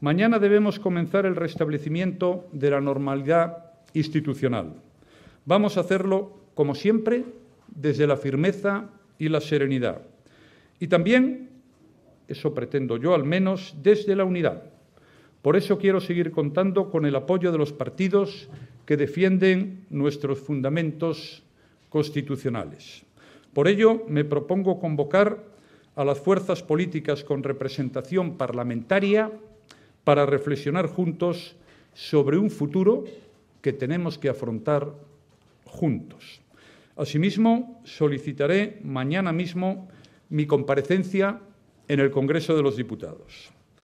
Mañana debemos comenzar el restablecimiento de la normalidad institucional. Vamos a hacerlo, como siempre, desde la firmeza y la serenidad. Y también, eso pretendo yo al menos, desde la unidad. Por eso quiero seguir contando con el apoyo de los partidos que defienden nuestros fundamentos constitucionales. Por ello, me propongo convocar a las fuerzas políticas con representación parlamentaria para reflexionar juntos sobre un futuro que tenemos que afrontar juntos. Asimismo, solicitaré mañana mismo mi comparecencia en el Congreso de los Diputados.